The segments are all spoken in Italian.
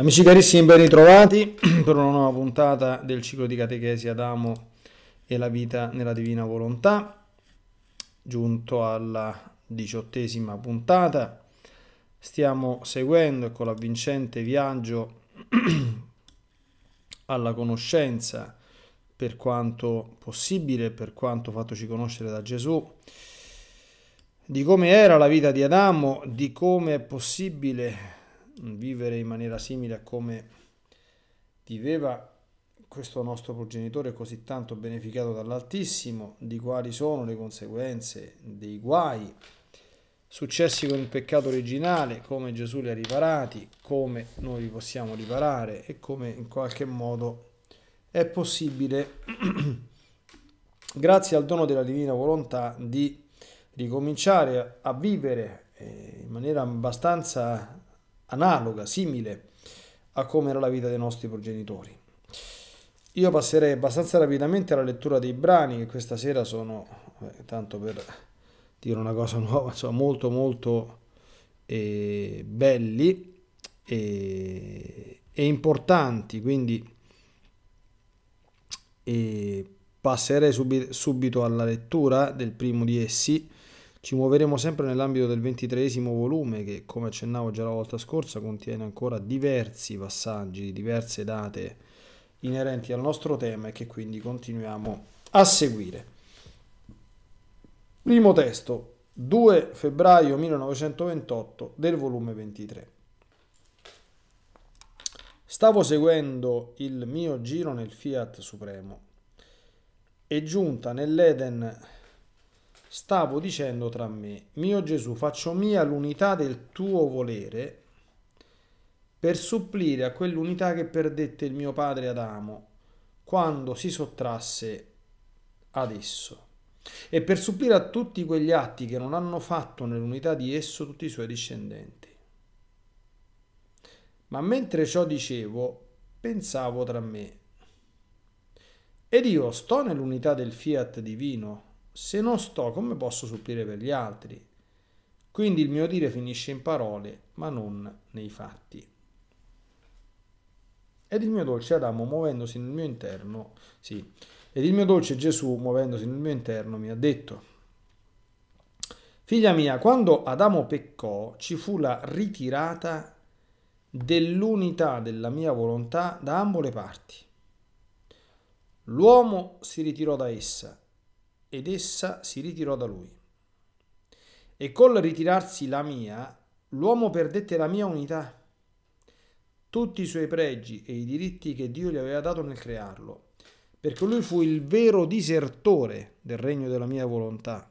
Amici carissimi, ben ritrovati per una nuova puntata del ciclo di catechesi Adamo e la vita nella divina volontà, giunto alla diciottesima puntata. Stiamo seguendo con l'avvincente viaggio alla conoscenza per quanto possibile, per quanto fattoci conoscere da Gesù, di come era la vita di Adamo, di come è possibile Mm, vivere in maniera simile a come viveva questo nostro progenitore così tanto beneficato dall'Altissimo, di quali sono le conseguenze dei guai, successi con il peccato originale, come Gesù li ha riparati, come noi li possiamo riparare e come in qualche modo è possibile, grazie al dono della divina volontà, di ricominciare a vivere eh, in maniera abbastanza analoga, simile a come era la vita dei nostri progenitori. Io passerei abbastanza rapidamente alla lettura dei brani che questa sera sono, eh, tanto per dire una cosa nuova, sono molto molto eh, belli e, eh, e, importanti, quindi eh, passerei subi subito alla lettura del primo di essi ci muoveremo sempre nell'ambito del ventitreesimo volume che, come accennavo già la volta scorsa, contiene ancora diversi passaggi diverse date inerenti al nostro tema e che quindi continuiamo a seguire. Primo testo, 2 febbraio 1928 del volume 23. Stavo seguendo il mio giro nel Fiat Supremo e giunta nell'Eden stavo dicendo tra me, mio Gesù, faccio mia l'unità del tuo volere per supplire a quell'unità che perdette il mio padre Adamo quando si sottrasse ad esso e per supplire a tutti quegli atti che non hanno fatto nell'unità di esso tutti i suoi discendenti. Ma mentre ciò dicevo, pensavo tra me, ed io sto nell'unità del fiat divino se non sto, come posso supplire per gli altri? Quindi il mio dire finisce in parole, ma non nei fatti. Ed il mio dolce Adamo, muovendosi nel mio interno, sì, ed il mio dolce Gesù, muovendosi nel mio interno, mi ha detto, Figlia mia, quando Adamo peccò, ci fu la ritirata dell'unità della mia volontà da ambo le parti. L'uomo si ritirò da essa ed essa si ritirò da lui. E col ritirarsi la mia, l'uomo perdette la mia unità, tutti i suoi pregi e i diritti che Dio gli aveva dato nel crearlo, perché lui fu il vero disertore del regno della mia volontà.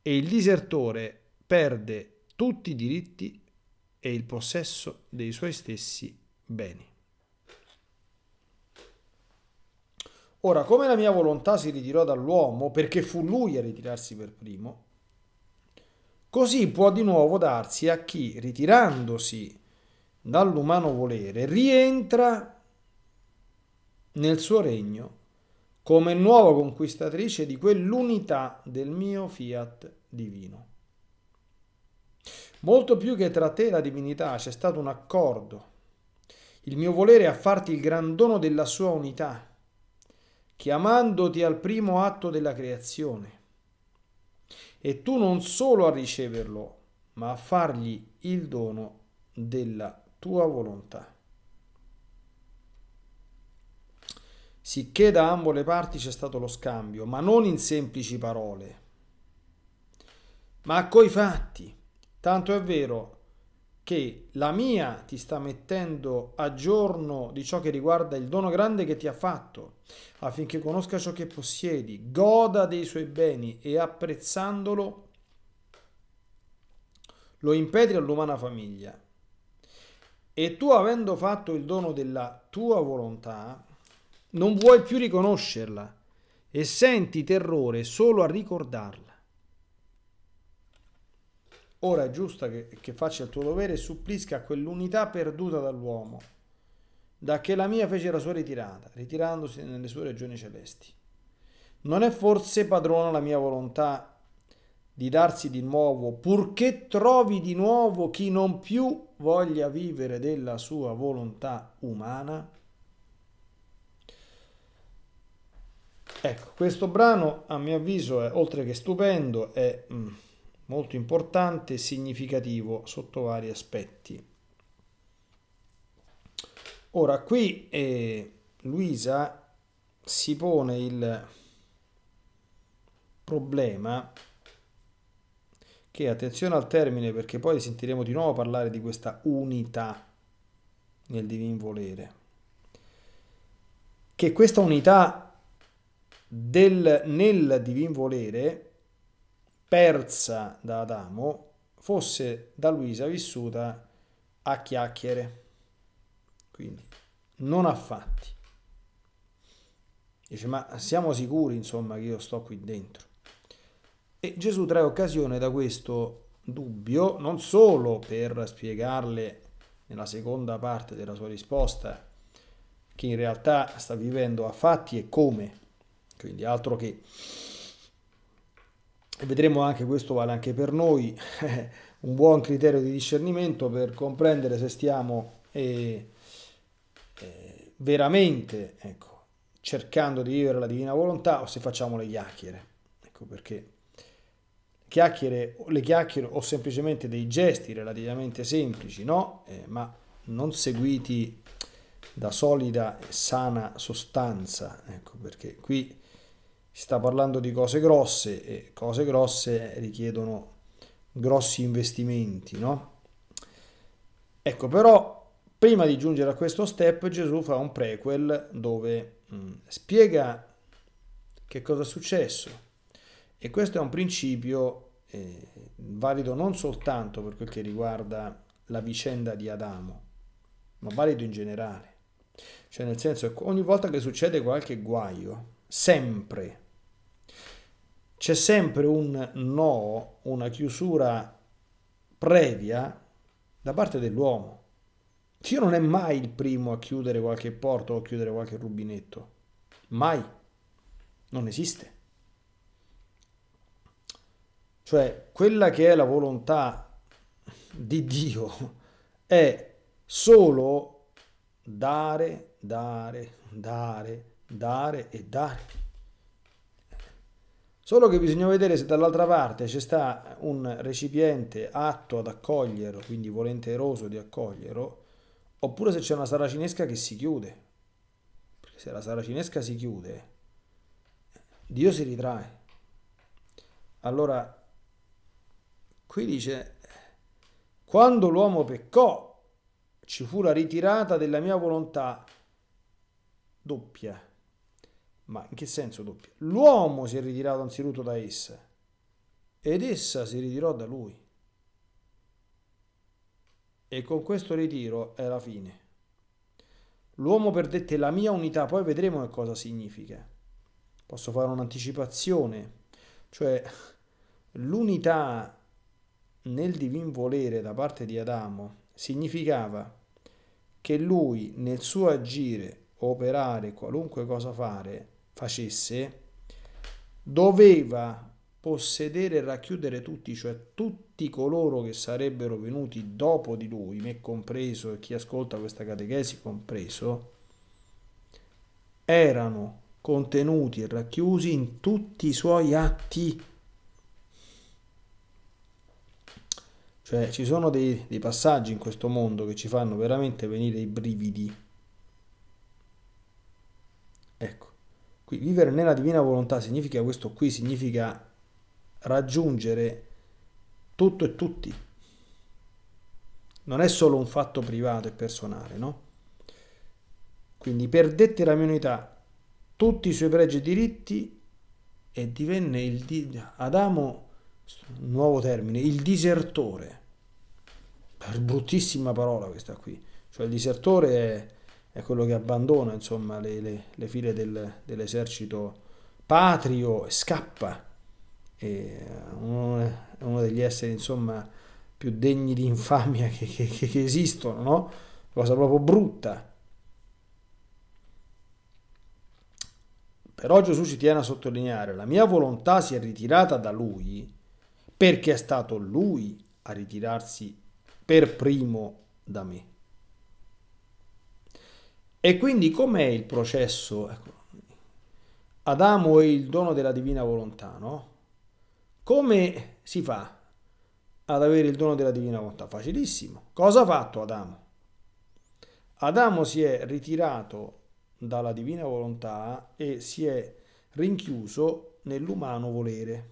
E il disertore perde tutti i diritti e il possesso dei suoi stessi beni. Ora, come la mia volontà si ritirò dall'uomo, perché fu lui a ritirarsi per primo, così può di nuovo darsi a chi, ritirandosi dall'umano volere, rientra nel suo regno come nuova conquistatrice di quell'unità del mio fiat divino. Molto più che tra te e la divinità c'è stato un accordo, il mio volere è a farti il gran dono della sua unità chiamandoti al primo atto della creazione. E tu non solo a riceverlo, ma a fargli il dono della tua volontà. Sicché da ambo le parti c'è stato lo scambio, ma non in semplici parole, ma coi fatti. Tanto è vero che la mia ti sta mettendo a giorno di ciò che riguarda il dono grande che ti ha fatto, affinché conosca ciò che possiedi, goda dei suoi beni e apprezzandolo lo impetri all'umana famiglia. E tu avendo fatto il dono della tua volontà, non vuoi più riconoscerla e senti terrore solo a ricordarla. Ora è giusto che, che faccia il tuo dovere e supplisca a quell'unità perduta dall'uomo, da che la mia fece la sua ritirata, ritirandosi nelle sue regioni celesti. Non è forse padrona la mia volontà di darsi di nuovo, purché trovi di nuovo chi non più voglia vivere della sua volontà umana? Ecco, questo brano a mio avviso è oltre che stupendo, è... Mm, molto importante e significativo sotto vari aspetti. Ora qui eh, Luisa si pone il problema che attenzione al termine perché poi sentiremo di nuovo parlare di questa unità nel divin volere che questa unità del, nel divin volere persa da Adamo fosse da Luisa vissuta a chiacchiere, quindi non a fatti. Dice, ma siamo sicuri, insomma, che io sto qui dentro? E Gesù trae occasione da questo dubbio, non solo per spiegarle nella seconda parte della sua risposta, che in realtà sta vivendo a fatti e come, quindi altro che vedremo anche, questo vale anche per noi, un buon criterio di discernimento per comprendere se stiamo eh, eh, veramente ecco, cercando di vivere la divina volontà o se facciamo le chiacchiere. Ecco perché chiacchiere, le chiacchiere o semplicemente dei gesti relativamente semplici, no? eh, ma non seguiti da solida e sana sostanza. Ecco perché qui si sta parlando di cose grosse e cose grosse richiedono grossi investimenti, no? Ecco, però prima di giungere a questo step Gesù fa un prequel dove mh, mm, spiega che cosa è successo e questo è un principio eh, valido non soltanto per quel che riguarda la vicenda di Adamo, ma valido in generale. Cioè nel senso che ogni volta che succede qualche guaio, sempre c'è sempre un no, una chiusura previa da parte dell'uomo. Dio non è mai il primo a chiudere qualche porta o a chiudere qualche rubinetto. Mai. Non esiste. Cioè, quella che è la volontà di Dio è solo dare, dare, dare, dare e dare. Solo che bisogna vedere se dall'altra parte c'è sta un recipiente atto ad accoglierlo, quindi volenteroso di accoglierlo, oppure se c'è una saracinesca che si chiude. Perché se la saracinesca si chiude, Dio si ritrae. Allora, qui dice, quando l'uomo peccò, ci fu la ritirata della mia volontà doppia ma in che senso doppia? L'uomo si è ritirato anzitutto da essa ed essa si ritirò da lui. E con questo ritiro è la fine. L'uomo perdette la mia unità, poi vedremo che cosa significa. Posso fare un'anticipazione, cioè l'unità nel divin volere da parte di Adamo significava che lui nel suo agire, operare, qualunque cosa fare, facesse doveva possedere e racchiudere tutti, cioè tutti coloro che sarebbero venuti dopo di lui, me compreso e chi ascolta questa catechesi compreso, erano contenuti e racchiusi in tutti i suoi atti. Cioè ci sono dei, dei passaggi in questo mondo che ci fanno veramente venire i brividi. Ecco. Qui, vivere nella divina volontà significa questo qui, significa raggiungere tutto e tutti. Non è solo un fatto privato e personale, no? Quindi perdette la mia unità, tutti i suoi pregi e diritti e divenne il di- Adamo, nuovo termine, il disertore. Bruttissima parola questa qui. Cioè il disertore è è quello che abbandona insomma, le, le, le file del, dell'esercito patrio e scappa. E eh, uno, è uno degli esseri insomma, più degni di infamia che, che, che esistono, no? Cosa proprio brutta. Però Gesù ci tiene a sottolineare, la mia volontà si è ritirata da lui perché è stato lui a ritirarsi per primo da me. E quindi com'è il processo? Ecco, Adamo è il dono della divina volontà, no? Come si fa ad avere il dono della divina volontà? Facilissimo. Cosa ha fatto Adamo? Adamo si è ritirato dalla divina volontà e si è rinchiuso nell'umano volere.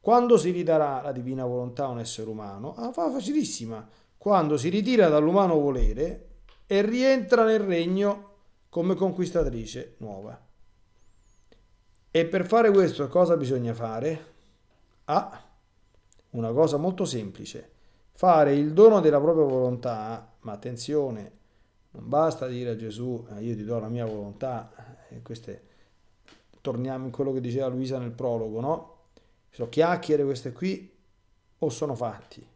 Quando si ridarà la divina volontà a un essere umano? Ah, fa facilissima. Quando si ritira dall'umano volere, e rientra nel regno come conquistatrice nuova. E per fare questo cosa bisogna fare? Ah, una cosa molto semplice, fare il dono della propria volontà, ma attenzione, non basta dire a Gesù eh, io ti do la mia volontà, e eh, queste, torniamo in quello che diceva Luisa nel prologo, no? Sono chiacchiere queste qui o sono fatti?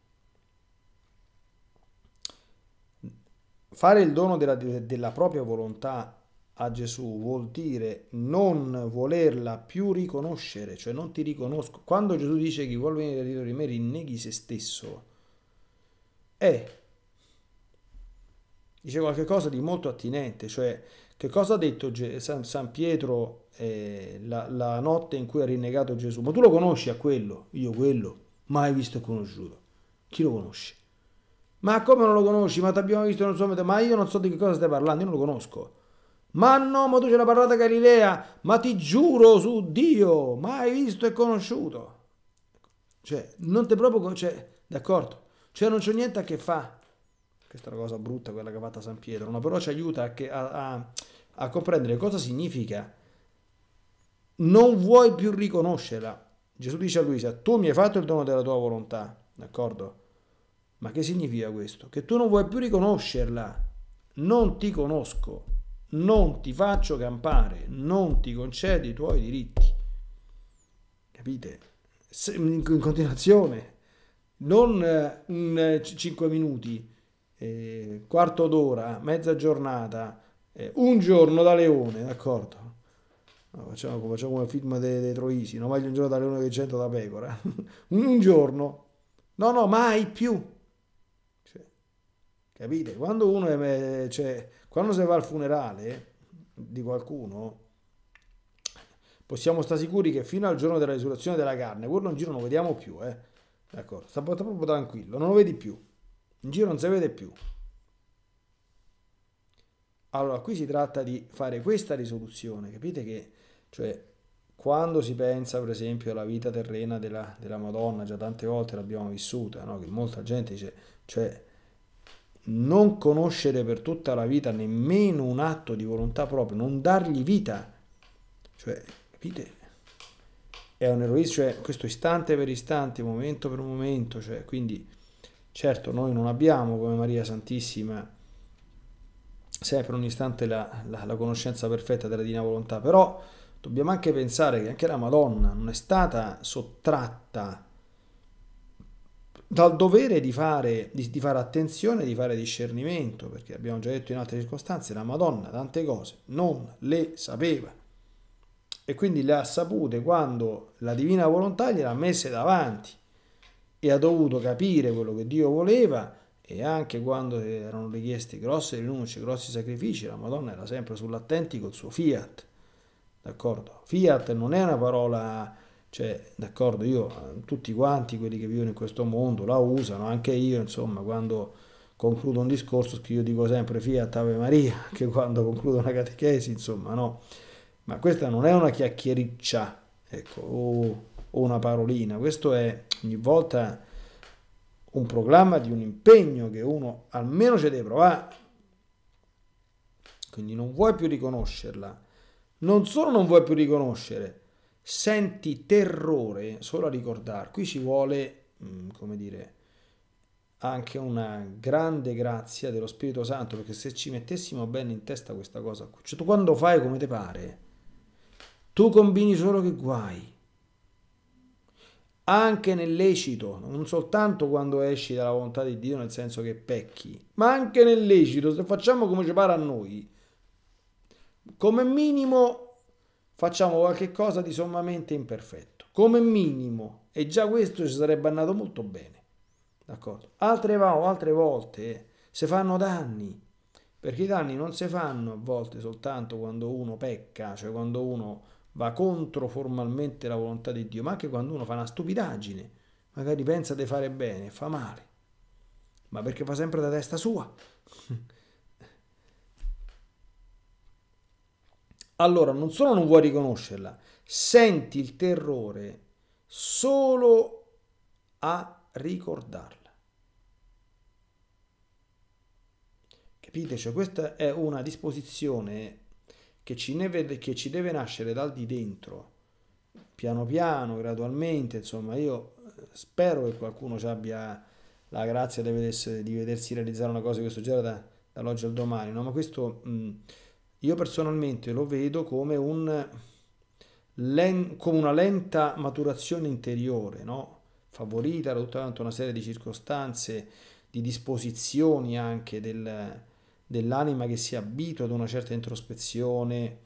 Fare il dono della, della propria volontà a Gesù vuol dire non volerla più riconoscere, cioè non ti riconosco. Quando Gesù dice chi vuol venire dietro di me rinneghi se stesso, è, dice qualcosa di molto attinente, cioè che cosa ha detto San, Pietro eh, la, la, notte in cui ha rinnegato Gesù? Ma tu lo conosci a quello? Io quello, mai visto e conosciuto. Chi lo conosce? Ma come non lo conosci? Ma ti abbiamo visto suo so, ma io non so di che cosa stai parlando, io non lo conosco. Ma no, ma tu ce l'hai parlata Galilea, ma ti giuro su Dio, mai visto e conosciuto. Cioè, non te proprio, cioè, d'accordo, cioè non c'è niente a che fa. Questa è una cosa brutta quella che ha fatto San Pietro, no? però ci aiuta a, a, a, a comprendere cosa significa. Non vuoi più riconoscerla. Gesù dice a Luisa, tu mi hai fatto il dono della tua volontà, d'accordo? Ma che significa questo? Che tu non vuoi più riconoscerla. Non ti conosco, non ti faccio campare, non ti concedo i tuoi diritti. Capite? in, continuazione, non mm, in 5 minuti, eh, quarto d'ora, mezza giornata, eh, un giorno da leone, d'accordo? No, facciamo, come il film dei, dei Troisi, non voglio un giorno da leone che c'entra da pecora. un giorno, no, no, mai più Capite? Quando uno è, cioè, quando si va al funerale di qualcuno, possiamo stare sicuri che fino al giorno della risurrezione della carne, quello in giro non lo vediamo più, eh. D'accordo, sta proprio tranquillo, non lo vedi più. In giro non si vede più. Allora, qui si tratta di fare questa risoluzione, capite che, cioè, quando si pensa per esempio alla vita terrena della, della Madonna, già tante volte l'abbiamo vissuta, no? che molta gente dice, cioè, non conoscere per tutta la vita nemmeno un atto di volontà propria, non dargli vita, cioè, capite? È un eroismo, cioè questo istante per istante, momento per momento, cioè, quindi certo noi non abbiamo come Maria Santissima sempre un istante la, la, la conoscenza perfetta della divina volontà, però dobbiamo anche pensare che anche la Madonna non è stata sottratta dal dovere di fare, di, di fare attenzione, di fare discernimento, perché abbiamo già detto in altre circostanze, la Madonna tante cose non le sapeva e quindi le ha sapute quando la divina volontà gliel'ha messe davanti e ha dovuto capire quello che Dio voleva e anche quando erano richiesti grosse rinunce, grossi sacrifici, la Madonna era sempre sull'attenti col suo fiat. D'accordo? Fiat non è una parola cioè, d'accordo, io, eh, tutti quanti quelli che vivono in questo mondo la usano, anche io, insomma, quando concludo un discorso che io dico sempre Fiat Ave Maria, anche quando concludo una catechesi, insomma, no. Ma questa non è una chiacchiericcia, ecco, o, una parolina, questo è ogni volta un programma di un impegno che uno almeno ci deve provare. Quindi non vuoi più riconoscerla. Non solo non vuoi più riconoscere, senti terrore solo a ricordare. Qui ci vuole, mm, come dire, anche una grande grazia dello Spirito Santo, perché se ci mettessimo bene in testa questa cosa cioè tu quando fai come ti pare, tu combini solo che guai. Anche nel lecito, non soltanto quando esci dalla volontà di Dio, nel senso che pecchi, ma anche nel lecito, se facciamo come ci pare a noi, come minimo facciamo qualche cosa di sommamente imperfetto, come minimo, e già questo ci sarebbe andato molto bene. D'accordo? Altre, altre volte eh, si fanno danni, perché i danni non si fanno a volte soltanto quando uno pecca, cioè quando uno va contro formalmente la volontà di Dio, ma anche quando uno fa una stupidaggine, magari pensa di fare bene e fa male, ma perché fa sempre da testa sua. allora non solo non vuoi riconoscerla, senti il terrore solo a ricordarla. Capite? Cioè, questa è una disposizione che ci, deve, che ci deve nascere dal di dentro, piano piano, gradualmente, insomma, io eh, spero che qualcuno ci abbia la grazia di vedersi, di vedersi realizzare una cosa di questo genere da, dall'oggi al domani, no? ma questo... Mh, io personalmente lo vedo come, un, come una lenta maturazione interiore, no? favorita da tutta una serie di circostanze, di disposizioni anche del, dell'anima che si abitua ad una certa introspezione,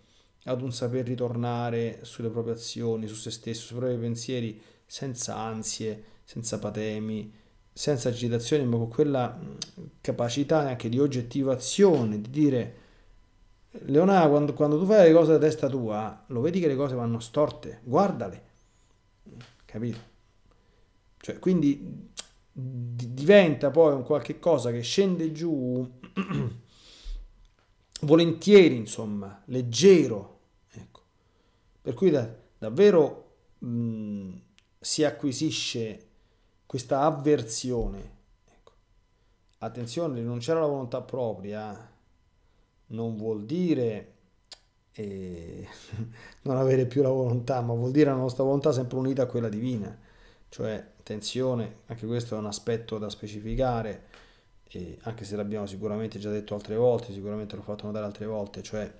ad un saper ritornare sulle proprie azioni, su se stesso, sui propri pensieri, senza ansie, senza patemi, senza agitazioni, ma con quella mm, capacità anche di oggettivazione, di dire Leonardo, quando, quando, tu fai le cose da testa tua, lo vedi che le cose vanno storte, guardale, capito? Cioè, quindi diventa poi un qualche cosa che scende giù volentieri, insomma, leggero, ecco. Per cui da, davvero mh, si acquisisce questa avversione. Ecco. Attenzione, c'era la volontà propria eh non vuol dire eh, non avere più la volontà, ma vuol dire la nostra volontà sempre unita a quella divina. Cioè, attenzione, anche questo è un aspetto da specificare, eh, anche se l'abbiamo sicuramente già detto altre volte, sicuramente l'ho fatto notare altre volte, cioè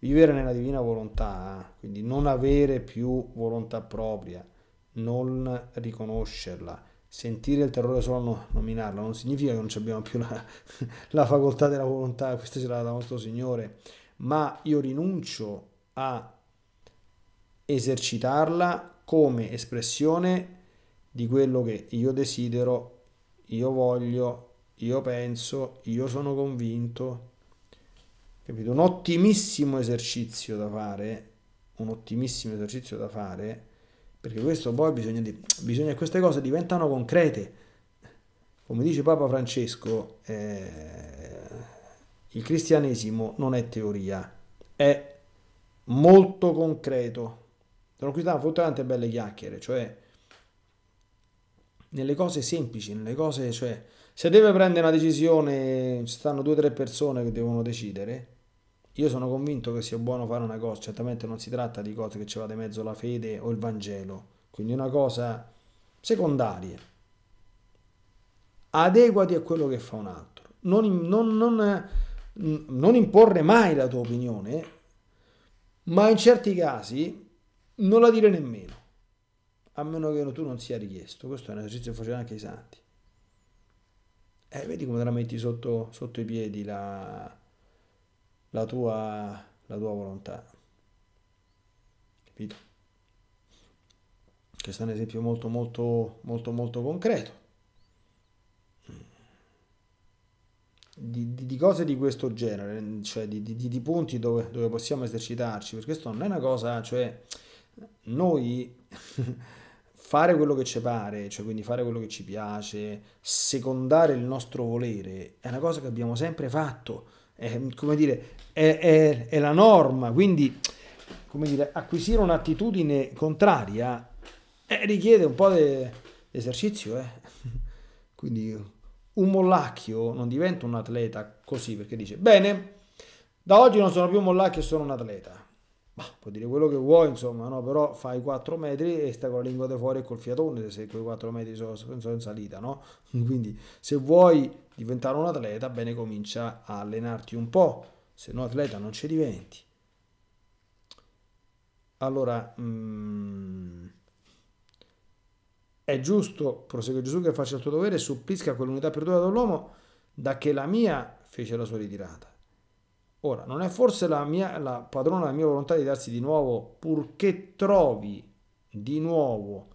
vivere nella divina volontà, quindi non avere più volontà propria, non riconoscerla, sentire il terrore solo nominarlo non significa che non abbiamo più la, la facoltà della volontà, questa ce l'ha da nostro Signore, ma io rinuncio a esercitarla come espressione di quello che io desidero, io voglio, io penso, io sono convinto. Capito? Un ottimissimo esercizio da fare, un ottimissimo esercizio da fare perché questo poi bisogna, bisogna queste cose diventano concrete. Come dice Papa Francesco, eh, il cristianesimo non è teoria, è molto concreto. Sono qui stanno fatto tante belle chiacchiere, cioè nelle cose semplici, nelle cose, cioè se deve prendere una decisione, ci stanno due o tre persone che devono decidere, io sono convinto che sia buono fare una cosa, certamente non si tratta di cose che ci vada di mezzo la fede o il Vangelo, quindi una cosa secondaria. Adeguati a quello che fa un altro. Non, non, non, non imporre mai la tua opinione, ma in certi casi non la dire nemmeno, a meno che tu non sia richiesto. Questo è un esercizio che facevano anche i santi. E eh, vedi come te la metti sotto, sotto i piedi la la tua, la tua volontà. Capito? Questo è un esempio molto molto molto molto concreto. Di, di, di cose di questo genere, cioè di, di punti dove, dove, possiamo esercitarci, perché questo non è una cosa, cioè noi fare quello che ci pare, cioè quindi fare quello che ci piace, secondare il nostro volere, è una cosa che abbiamo sempre fatto, è come dire, è, è, è la norma, quindi come dire, acquisire un'attitudine contraria eh, richiede un po' di esercizio. Eh. Quindi un mollacchio non diventa un atleta così perché dice, bene, da oggi non sono più un mollacchio, sono un atleta. Ma puoi dire quello che vuoi, insomma, no? però fai 4 metri e stai con la lingua di fuori e col fiatone se quei 4 metri sono, sono in salita, no? Quindi se vuoi diventare un atleta, bene, comincia a allenarti un po' se no atleta non ci diventi. Allora, mh, mm, è giusto, prosegue Gesù, che faccia il tuo dovere e supplisca quell'unità perduta dall'uomo da che la mia fece la sua ritirata. Ora, non è forse la, mia, la padrona della mia volontà di darsi di nuovo, purché trovi di nuovo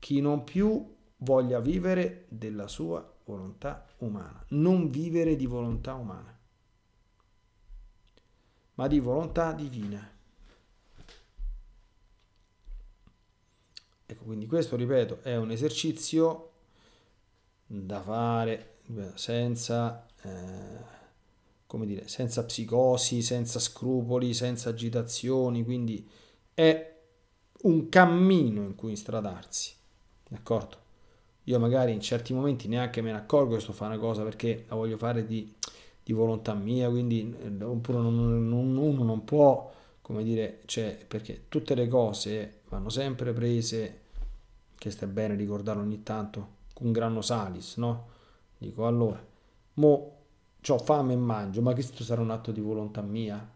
chi non più voglia vivere della sua volontà umana, non vivere di volontà umana ma di volontà divina. Ecco, quindi questo, ripeto, è un esercizio da fare eh, senza, eh, come dire, senza psicosi, senza scrupoli, senza agitazioni, quindi è un cammino in cui stradarsi, d'accordo? Io magari in certi momenti neanche me ne accorgo che sto fare una cosa perché la voglio fare di di volontà mia, quindi eh, oppure non, non, uno non può, come dire, cioè, perché tutte le cose vanno sempre prese, che sta bene ricordarlo ogni tanto, con grano salis, no? Dico allora, mo ho fame e mangio, ma questo sarà un atto di volontà mia?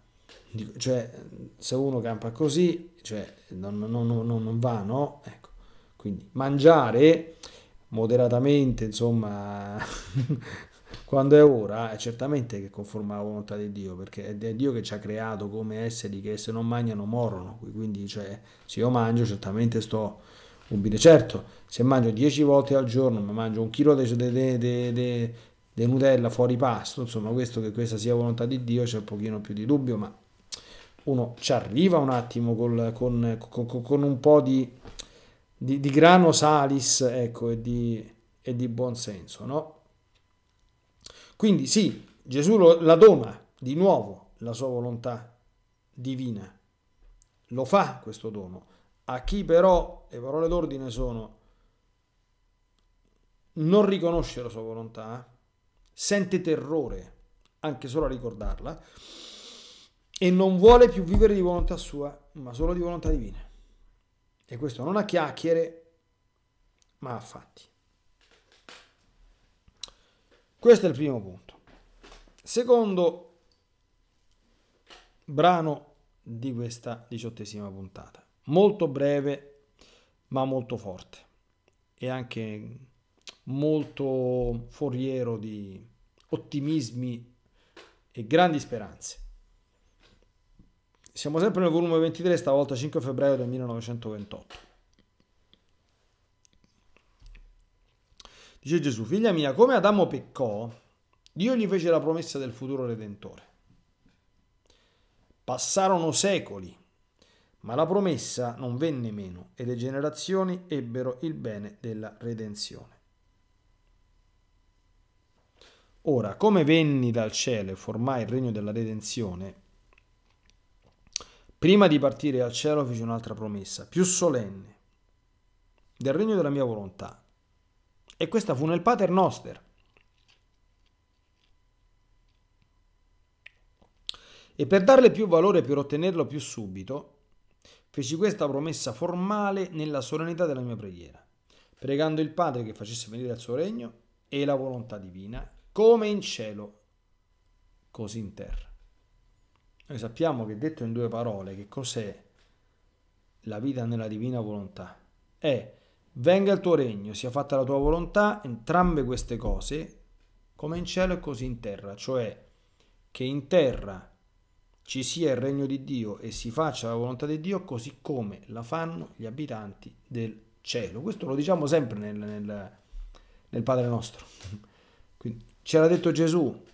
Dico, cioè, se uno campa così, cioè, non, non, non, non va, no? Ecco, quindi mangiare moderatamente, insomma, Quando è ora, è eh, certamente che conforma la volontà di Dio, perché è Dio che ci ha creato come esseri che se non mangiano morono. Quindi, cioè, se io mangio, certamente sto ubbide. Certo, se mangio 10 volte al giorno, ma mangio un chilo di de, Nutella fuori pasto, insomma, questo che questa sia volontà di Dio c'è un pochino più di dubbio, ma uno ci arriva un attimo col, con, con, con, un po' di, di, di, grano salis ecco, e, di, e di buon senso, no? Quindi sì, Gesù la dona di nuovo la sua volontà divina, lo fa questo dono. A chi però, le parole d'ordine sono, non riconosce la sua volontà, sente terrore anche solo a ricordarla e non vuole più vivere di volontà sua, ma solo di volontà divina. E questo non a chiacchiere, ma a fatti. Questo è il primo punto. Secondo brano di questa diciottesima puntata. Molto breve, ma molto forte. E anche molto foriero di ottimismi e grandi speranze. Siamo sempre nel volume 23, stavolta 5 febbraio del 1928. Dice Gesù, figlia mia, come Adamo peccò, Dio gli fece la promessa del futuro redentore. Passarono secoli, ma la promessa non venne meno e le generazioni ebbero il bene della redenzione. Ora, come venni dal cielo e formai il regno della redenzione, prima di partire al cielo fece un'altra promessa, più solenne, del regno della mia volontà, e questa fu nel Pater Noster. E per darle più valore per ottenerlo più subito, feci questa promessa formale nella solennità della mia preghiera, pregando il Padre che facesse venire il suo regno e la volontà divina, come in cielo, così in terra. Noi sappiamo che detto in due parole che cos'è la vita nella divina volontà? È Venga il tuo regno, sia fatta la tua volontà, entrambe queste cose, come in cielo e così in terra, cioè che in terra ci sia il regno di Dio e si faccia la volontà di Dio così come la fanno gli abitanti del cielo. Questo lo diciamo sempre nel, nel, nel Padre nostro. Quindi, ce l'ha detto Gesù, il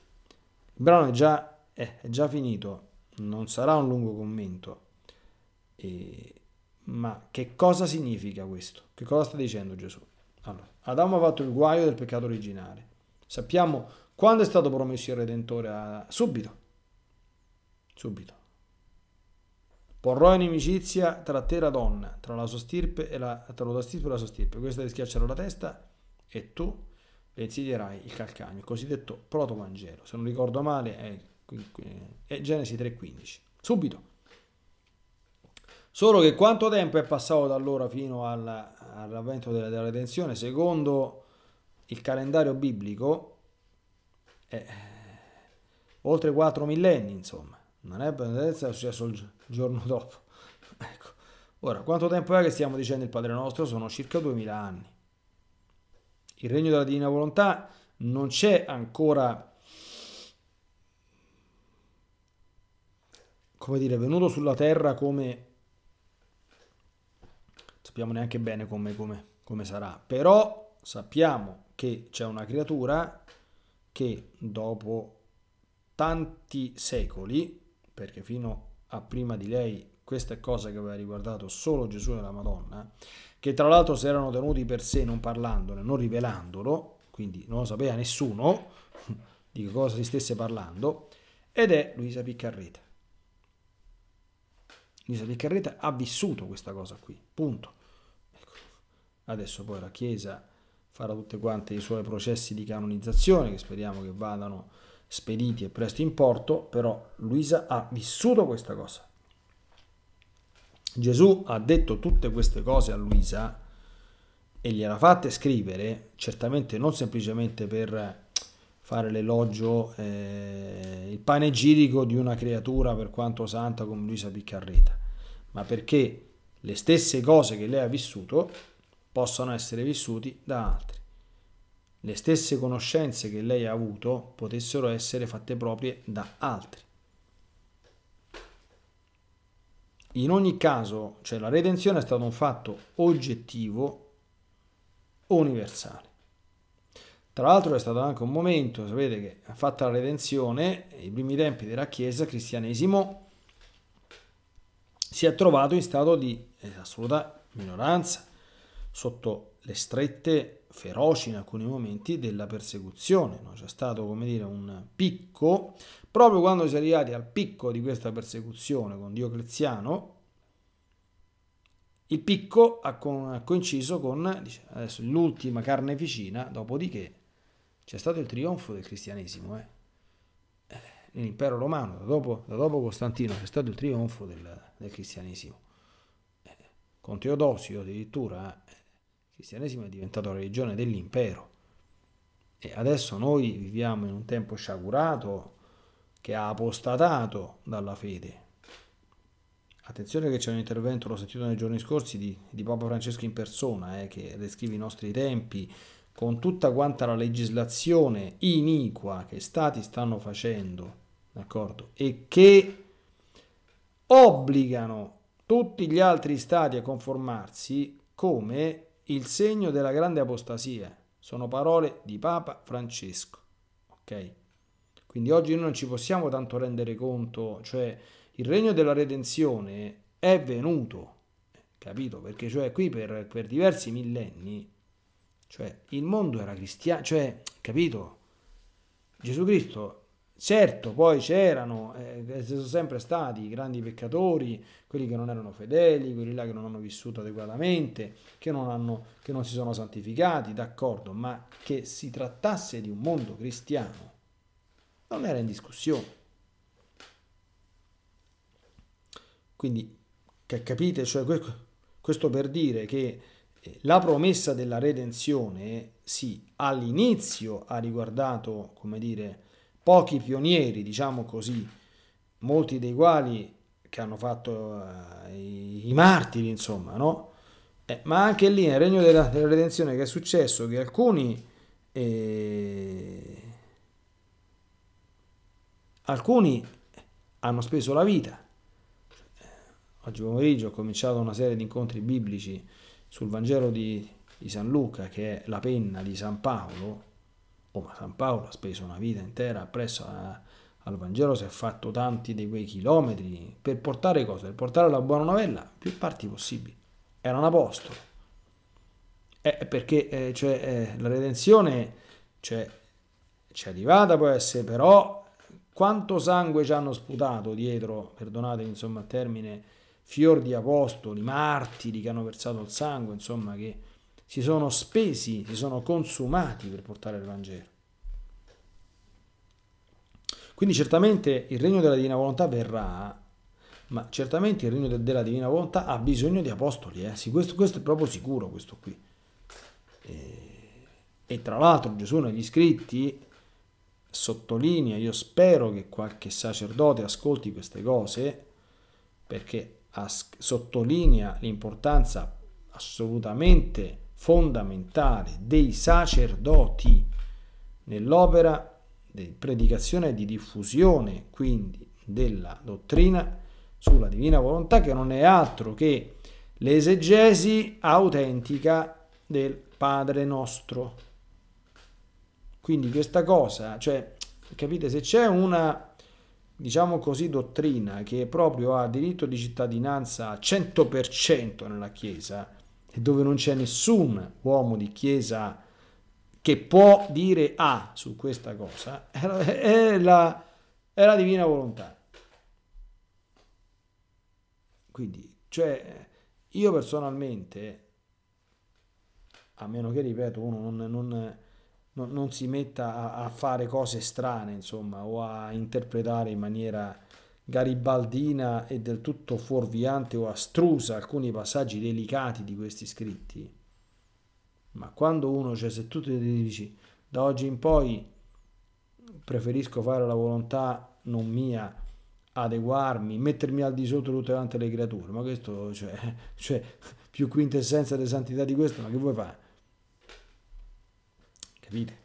brano è già, eh, è già finito, non sarà un lungo commento. E ma che cosa significa questo? Che cosa sta dicendo Gesù? Allora, Adamo ha fatto il guaio del peccato originale. Sappiamo quando è stato promesso il Redentore? A... Subito. Subito. Porrò inimicizia tra te e la donna, tra la sua stirpe e la, tra la stirpe e la sua stirpe. Questa ti schiaccerà la testa e tu le insidierai il calcagno, il cosiddetto protovangelo. Se non ricordo male è, è Genesi 3.15. Subito. Solo che quanto tempo è passato da allora fino alla, all'avvento della, della, redenzione? Secondo il calendario biblico, è oltre 4 millenni, insomma. Non è, è successo il giorno dopo. Ecco. Ora, quanto tempo è che stiamo dicendo il Padre Nostro? Sono circa 2000 anni. Il regno della divina volontà non c'è ancora... come dire, venuto sulla terra come sappiamo neanche bene come, come, come sarà, però sappiamo che c'è una creatura che dopo tanti secoli, perché fino a prima di lei questa è cosa che aveva riguardato solo Gesù e la Madonna, che tra l'altro si erano tenuti per sé non parlandone, non rivelandolo, quindi non lo sapeva nessuno di cosa si stesse parlando, ed è Luisa Piccarreta. Luisa Piccarreta ha vissuto questa cosa qui, punto. Adesso poi la Chiesa farà tutti quanti i suoi processi di canonizzazione che speriamo che vadano spediti e presto in porto, però Luisa ha vissuto questa cosa. Gesù ha detto tutte queste cose a Luisa e gliela fatte scrivere, certamente non semplicemente per fare l'elogio, eh, il panegirico di una creatura per quanto santa come Luisa Piccarreta, ma perché le stesse cose che lei ha vissuto possano essere vissuti da altri. Le stesse conoscenze che lei ha avuto potessero essere fatte proprie da altri. In ogni caso, cioè la redenzione è stato un fatto oggettivo, universale. Tra l'altro è stato anche un momento, sapete che fatta la redenzione, i primi tempi della Chiesa, il cristianesimo, si è trovato in stato di eh, assoluta minoranza, sotto le strette feroci in alcuni momenti della persecuzione. No? C'è stato come dire un picco, proprio quando si è arrivati al picco di questa persecuzione con Diocleziano, il picco ha, coinciso con diciamo, l'ultima carneficina, dopodiché c'è stato il trionfo del cristianesimo. Eh. eh? Nell'impero romano, da dopo, da dopo, Costantino, c'è stato il trionfo del, del cristianesimo eh, con Teodosio addirittura eh, cristianesimo è diventato la religione dell'impero. E adesso noi viviamo in un tempo sciagurato che ha apostatato dalla fede. Attenzione che c'è un intervento, l'ho sentito nei giorni scorsi, di, di Papa Francesco in persona, eh, che descrive i nostri tempi con tutta quanta la legislazione iniqua che stati stanno facendo, d'accordo? E che obbligano tutti gli altri stati a conformarsi come il segno della grande apostasia. Sono parole di Papa Francesco. Ok? Quindi oggi noi non ci possiamo tanto rendere conto, cioè il regno della redenzione è venuto, capito? Perché cioè qui per, per diversi millenni, cioè il mondo era cristiano, cioè, capito? Gesù Cristo Certo, poi c'erano, eh, sono sempre stati i grandi peccatori, quelli che non erano fedeli, quelli là che non hanno vissuto adeguatamente, che non, hanno, che non si sono santificati, d'accordo, ma che si trattasse di un mondo cristiano non era in discussione. Quindi che capite, cioè, questo per dire che eh, la promessa della redenzione, sì, all'inizio ha riguardato, come dire, pochi pionieri, diciamo così, molti dei quali che hanno fatto eh, i, i martiri, insomma, no? Eh, ma anche lì nel regno della, della, redenzione che è successo che alcuni, eh, alcuni hanno speso la vita. Eh, oggi pomeriggio ho cominciato una serie di incontri biblici sul Vangelo di, di San Luca, che è la penna di San Paolo, Oh, ma San Paolo ha speso una vita intera appresso a, al Vangelo, si è fatto tanti di quei chilometri per portare cosa? Per portare la buona novella più parti possibili. Era un apostolo. È eh, eh, perché eh, cioè, eh, la redenzione cioè, ci è arrivata, può essere, però quanto sangue ci hanno sputato dietro, perdonate insomma il termine, fior di apostoli, martiri che hanno versato il sangue, insomma che si sono spesi, si sono consumati per portare il Vangelo. Quindi certamente il regno della divina volontà verrà, ma certamente il regno de della divina volontà ha bisogno di apostoli, eh? sì, questo, questo, è proprio sicuro, questo qui. E, e tra l'altro Gesù negli scritti sottolinea, io spero che qualche sacerdote ascolti queste cose, perché sottolinea l'importanza assolutamente fondamentale dei sacerdoti nell'opera di predicazione e di diffusione quindi della dottrina sulla divina volontà che non è altro che l'esegesi autentica del Padre nostro. Quindi questa cosa, cioè capite se c'è una diciamo così dottrina che proprio ha diritto di cittadinanza al 100% nella Chiesa, e dove non c'è nessun uomo di chiesa che può dire A ah, su questa cosa, è la, è, la, è la, divina volontà. Quindi, cioè, io personalmente, a meno che, ripeto, uno non, non, non, non si metta a, a fare cose strane, insomma, o a interpretare in maniera garibaldina e del tutto fuorviante o astrusa alcuni passaggi delicati di questi scritti. Ma quando uno, cioè se tu ti dici da oggi in poi preferisco fare la volontà non mia, adeguarmi, mettermi al di sotto tutte quante le creature, ma questo, cioè, cioè più quintessenza della santità di questo, ma che vuoi fare? Capite?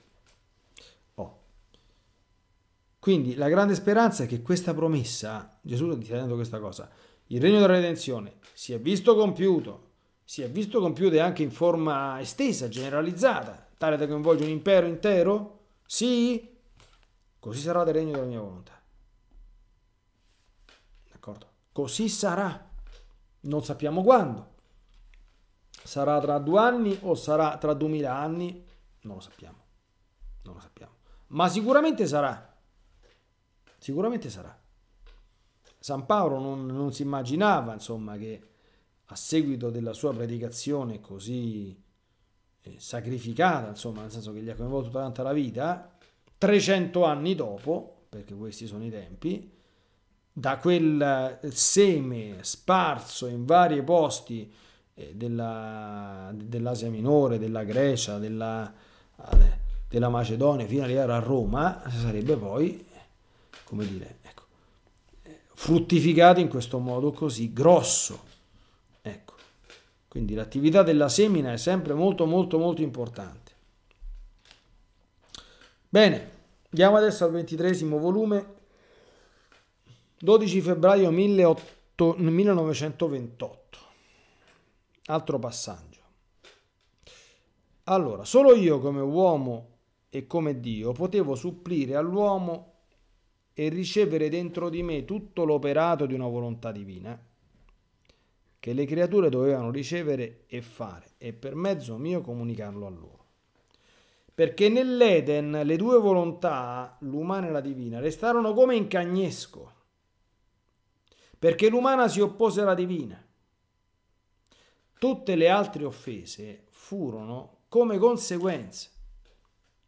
Quindi la grande speranza è che questa promessa, Gesù sta dicendo questa cosa, il regno della redenzione si è visto compiuto, si è visto compiuto anche in forma estesa, generalizzata, tale da coinvolgere un impero intero? Sì, così sarà del regno della mia volontà. D'accordo? Così sarà. Non sappiamo quando. Sarà tra due anni o sarà tra duemila anni? Non lo sappiamo. Non lo sappiamo. Ma sicuramente sarà. Sicuramente sarà. San Paolo non, non si immaginava, insomma, che a seguito della sua predicazione così eh, sacrificata, insomma, nel senso che gli ha coinvolto tanta la vita, 300 anni dopo, perché questi sono i tempi, da quel eh, seme sparso in vari posti eh, della, dell'Asia Minore, della Grecia, della, della Macedonia, fino ad arrivare a Roma, sarebbe poi come dire, ecco, eh, fruttificate in questo modo così grosso. Ecco. Quindi l'attività della semina è sempre molto molto molto importante. Bene, andiamo adesso al ventitresimo volume, 12 febbraio 18... 1928. Altro passaggio. Allora, solo io come uomo e come Dio potevo supplire all'uomo e ricevere dentro di me tutto l'operato di una volontà divina che le creature dovevano ricevere e fare e per mezzo mio comunicarlo a loro. Perché nell'Eden le due volontà, l'umana e la divina, restarono come in cagnesco, perché l'umana si oppose alla divina. Tutte le altre offese furono come conseguenza.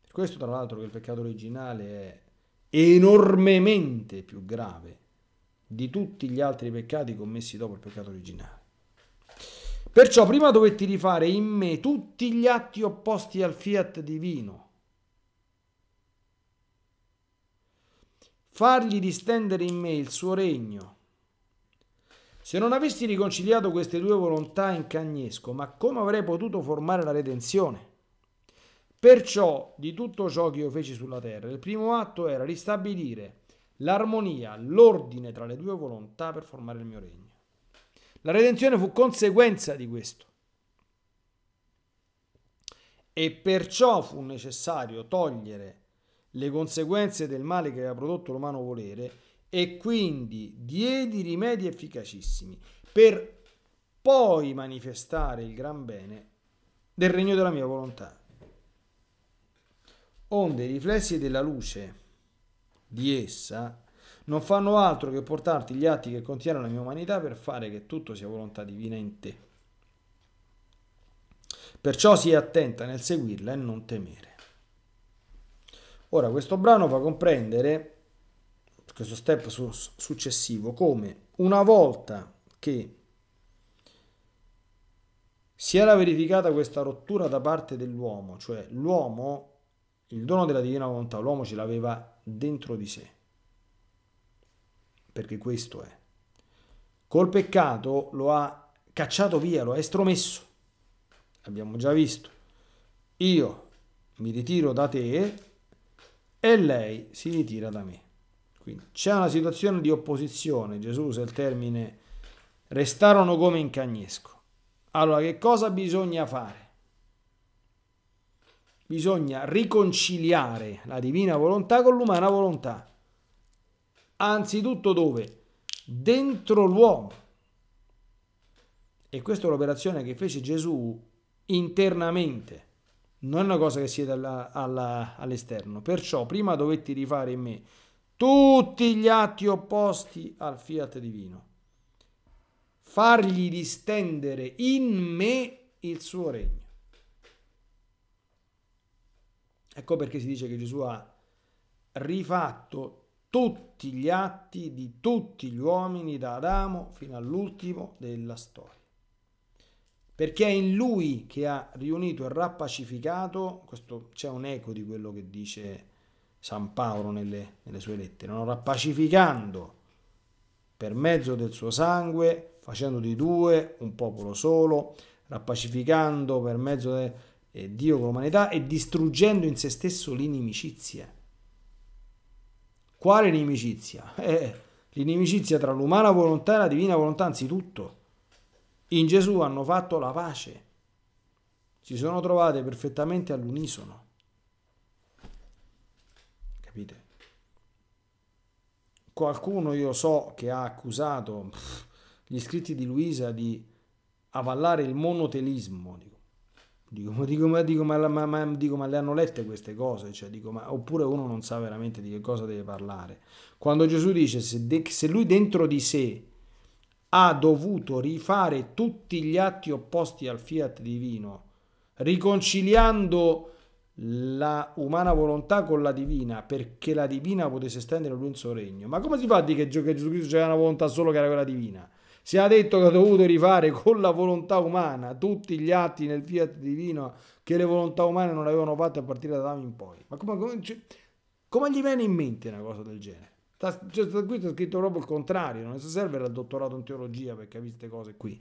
Per questo, tra l'altro, che il peccato originale è enormemente più grave di tutti gli altri peccati commessi dopo il peccato originale. Perciò prima dovetti rifare in me tutti gli atti opposti al fiat divino, fargli distendere in me il suo regno. Se non avessi riconciliato queste due volontà in cagnesco, ma come avrei potuto formare la redenzione? Perciò di tutto ciò che io feci sulla terra, il primo atto era ristabilire l'armonia, l'ordine tra le due volontà per formare il mio regno. La redenzione fu conseguenza di questo. E perciò fu necessario togliere le conseguenze del male che aveva prodotto l'umano volere e quindi diedi rimedi efficacissimi per poi manifestare il gran bene del regno della mia volontà onde i riflessi della luce di essa non fanno altro che portarti gli atti che contiene la mia umanità per fare che tutto sia volontà divina in te. Perciò sii attenta nel seguirla e non temere. Ora, questo brano fa comprendere, questo step successivo, come una volta che si era verificata questa rottura da parte dell'uomo, cioè l'uomo il dono della divina volontà l'uomo ce l'aveva dentro di sé, perché questo è. Col peccato lo ha cacciato via, lo ha estromesso, abbiamo già visto. Io mi ritiro da te e lei si ritira da me. Quindi c'è una situazione di opposizione, Gesù usa il termine restarono come in cagnesco. Allora che cosa bisogna fare? bisogna riconciliare la divina volontà con l'umana volontà. Anzitutto dove? Dentro l'uomo. E questa è l'operazione che fece Gesù internamente, non è una cosa che siete alla, alla, all'esterno. Perciò prima dovetti rifare in me tutti gli atti opposti al fiat divino, fargli distendere in me il suo regno. Ecco perché si dice che Gesù ha rifatto tutti gli atti di tutti gli uomini da Adamo fino all'ultimo della storia. Perché è in lui che ha riunito e rappacificato, questo c'è un eco di quello che dice San Paolo nelle, nelle sue lettere, no? rappacificando per mezzo del suo sangue, facendo di due un popolo solo, rappacificando per mezzo del eh, Dio con l'umanità e distruggendo in se stesso l'inimicizia. Quale inimicizia? Eh, eh, l'inimicizia tra l'umana volontà e la divina volontà anzitutto. In Gesù hanno fatto la pace, si sono trovate perfettamente all'unisono. Capite? Qualcuno io so che ha accusato pff, gli scritti di Luisa di avallare il monotelismo, Dico, ma, dico, ma, dico, ma, ma, dico, ma le hanno lette queste cose? Cioè, dico, ma, oppure uno non sa veramente di che cosa deve parlare. Quando Gesù dice, se, de, se lui dentro di sé ha dovuto rifare tutti gli atti opposti al fiat divino, riconciliando la umana volontà con la divina perché la divina potesse estendere lui il suo regno. Ma come si fa a dire che Gesù Cristo c'era una volontà solo che era quella divina? Si ha detto che ha dovuto rifare con la volontà umana tutti gli atti nel fiat divino che le volontà umane non avevano fatto a partire da Adamo in poi. Ma come, come, cioè, come, gli viene in mente una cosa del genere? Da, cioè, da qui sta scritto proprio il contrario, non si serve il dottorato in teologia per capire queste cose qui.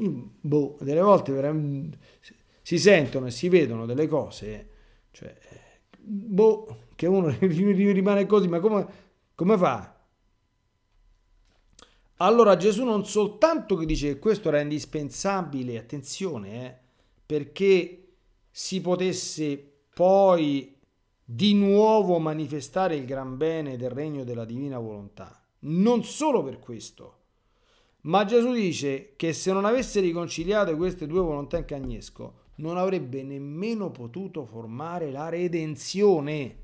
Boh, delle volte veramente si sentono e si vedono delle cose, cioè, boh, che uno rimane così, ma come, come fa? Allora Gesù non soltanto che dice che questo era indispensabile, attenzione, eh, perché si potesse poi di nuovo manifestare il gran bene del regno della divina volontà. Non solo per questo, ma Gesù dice che se non avesse riconciliato queste due volontà in cagnesco, non avrebbe nemmeno potuto formare la redenzione.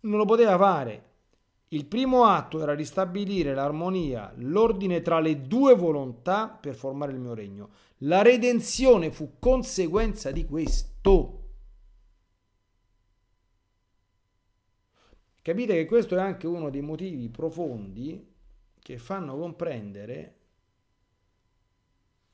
Non lo poteva fare il primo atto era ristabilire l'armonia, l'ordine tra le due volontà per formare il mio regno. La redenzione fu conseguenza di questo. Capite che questo è anche uno dei motivi profondi che fanno comprendere,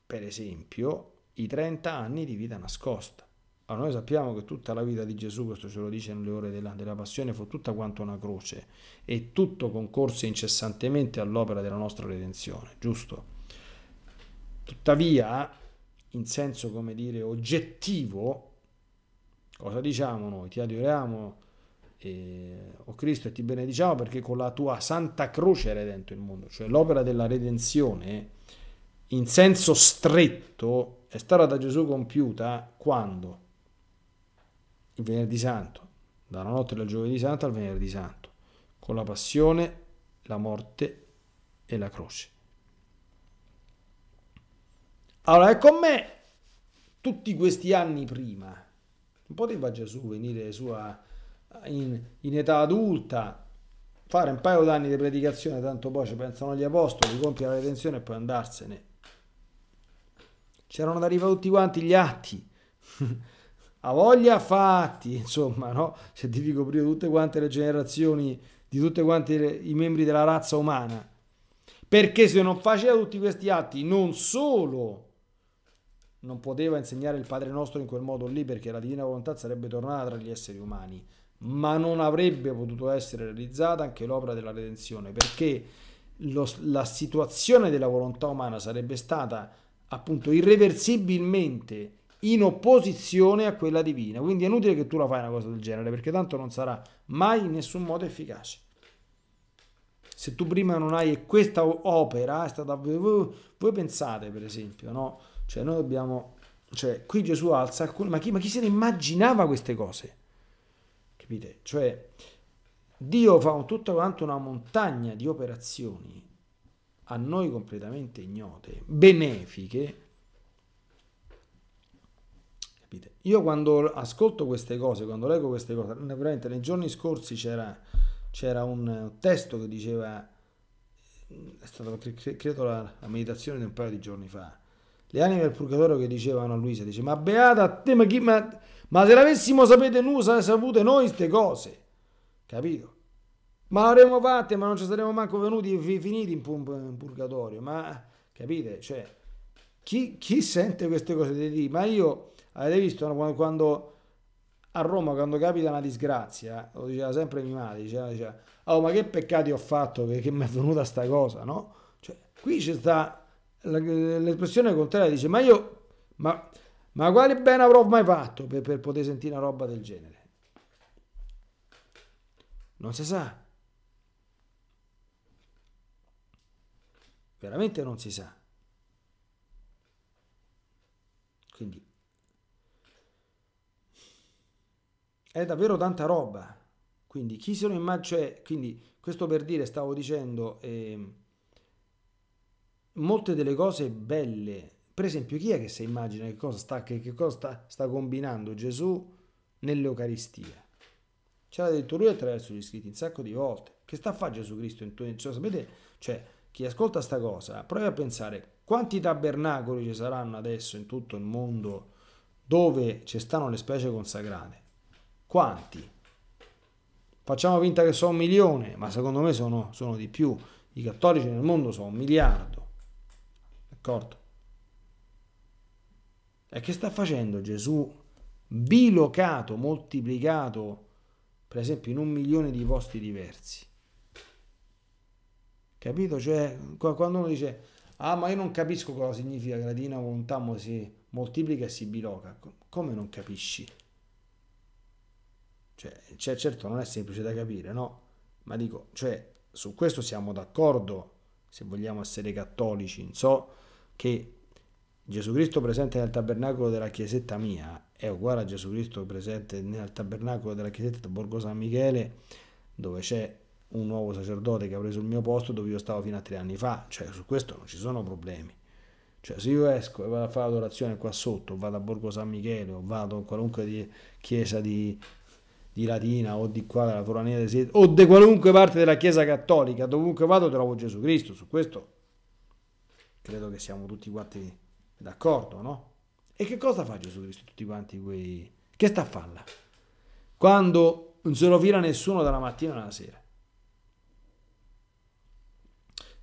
per esempio, i 30 anni di vita nascosta. Allora noi sappiamo che tutta la vita di Gesù, questo ce lo dice nelle ore della, della passione, fu tutta quanto una croce e tutto concorse incessantemente all'opera della nostra redenzione, giusto? Tuttavia, in senso come dire oggettivo, cosa diciamo noi? Ti adoriamo, eh, o oh Cristo, e ti benediciamo perché con la tua santa croce hai redento il mondo, cioè l'opera della redenzione in senso stretto è stata da Gesù compiuta quando? il venerdì santo, dalla notte del giovedì santo al venerdì santo, con la passione, la morte e la croce. Allora, è con ecco me tutti questi anni prima. Non poteva Gesù venire sua, in, in età adulta, fare un paio d'anni di predicazione, tanto poi ci pensano gli apostoli, compiere la redenzione e poi andarsene. C'erano da arrivare tutti quanti gli atti. ha voglia fatti, insomma, no? Se devi coprire tutte quante le generazioni di tutti quanti i membri della razza umana. Perché se non faceva tutti questi atti, non solo non poteva insegnare il Padre nostro in quel modo lì perché la divina volontà sarebbe tornata tra gli esseri umani, ma non avrebbe potuto essere realizzata anche l'opera della redenzione, perché lo, la situazione della volontà umana sarebbe stata appunto irreversibilmente in opposizione a quella divina. Quindi è inutile che tu la fai una cosa del genere, perché tanto non sarà mai in nessun modo efficace. Se tu prima non hai questa opera, è stata... voi, voi pensate per esempio, no? Cioè noi dobbiamo... Cioè qui Gesù alza alcune... Ma chi, ma chi se ne immaginava queste cose? Capite? Cioè Dio fa tutta quanto una montagna di operazioni a noi completamente ignote, benefiche, Io quando ascolto queste cose, quando leggo queste cose, veramente nei giorni scorsi c'era, c'era un testo che diceva, è stata credo la, la meditazione di un paio di giorni fa, le anime del purgatorio che dicevano a Luisa, dice, ma beata a te, ma, chi, ma, ma se l'avessimo sapete noi, sapute noi queste cose, capito? Ma l'avremmo fatte, ma non ci saremmo manco venuti e finiti in, purgatorio, ma capite? Cioè, chi, chi sente queste cose di dire, ma io Avete visto quando, quando a Roma quando capita una disgrazia, eh, lo diceva sempre mia madre, diceva, diceva oh ma che peccati ho fatto che, che mi è venuta sta cosa, no? Cioè, qui c'è sta l'espressione contraria, dice ma io, ma, ma quale bene avrò mai fatto per, per poter sentire una roba del genere? Non si sa. Veramente non si sa. Quindi è davvero tanta roba. Quindi chi se lo immagina, cioè, quindi questo per dire, stavo dicendo, eh, molte delle cose belle, per esempio chi è che si immagina che cosa sta, che, che cosa sta, sta combinando Gesù nell'Eucaristia? Ce l'ha detto lui attraverso gli scritti un sacco di volte. Che sta a fare Gesù Cristo in tuo... Cioè, sapete, cioè, chi ascolta sta cosa, provi a pensare quanti tabernacoli ci saranno adesso in tutto il mondo dove ci stanno le specie consacrate quanti? Facciamo finta che sono un milione, ma secondo me sono, sono di più. I cattolici nel mondo sono un miliardo. D'accordo? E che sta facendo Gesù? Bilocato, moltiplicato, per esempio, in un milione di posti diversi. Capito? Cioè, quando uno dice, ah, ma io non capisco cosa significa che la divina volontà si moltiplica e si biloca, come non capisci? Cioè, cioè, certo non è semplice da capire, no? Ma dico, cioè, su questo siamo d'accordo, se vogliamo essere cattolici. So che Gesù Cristo presente nel tabernacolo della chiesetta mia è uguale a Gesù Cristo presente nel tabernacolo della chiesetta di Borgo San Michele, dove c'è un nuovo sacerdote che ha preso il mio posto dove io stavo fino a tre anni fa. Cioè, su questo non ci sono problemi. Cioè, se io esco e vado a fare l'adorazione qua sotto, vado a Borgo San Michele o vado in qualunque chiesa di, di Latina o di qua della Forlanina di Sede o di qualunque parte della Chiesa Cattolica, dovunque vado trovo Gesù Cristo, su questo credo che siamo tutti quanti d'accordo, no? E che cosa fa Gesù Cristo tutti quanti quei... Che sta a farla? Quando non se lo fila nessuno dalla mattina alla sera.